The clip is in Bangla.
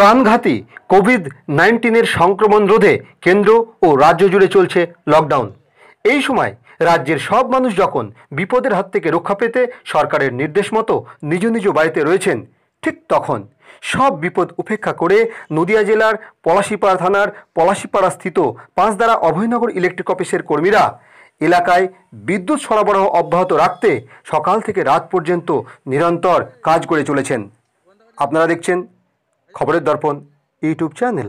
প্রাণঘাতী কোভিড নাইন্টিনের সংক্রমণ রোধে কেন্দ্র ও রাজ্য জুড়ে চলছে লকডাউন এই সময় রাজ্যের সব মানুষ যখন বিপদের হাত থেকে রক্ষা পেতে সরকারের নির্দেশ মতো নিজ নিজ বাড়িতে রয়েছেন ঠিক তখন সব বিপদ উপেক্ষা করে নদিয়া জেলার পলাশিপাড়া থানার পলাশিপাড়া স্থিত পাঁচদারা অভয়নগর ইলেকট্রিক অফিসের কর্মীরা এলাকায় বিদ্যুৎ সরবরাহ অব্যাহত রাখতে সকাল থেকে রাত পর্যন্ত নিরন্তর কাজ করে চলেছেন আপনারা দেখছেন খবরের দর্পণ ইউটিউব চ্যানেল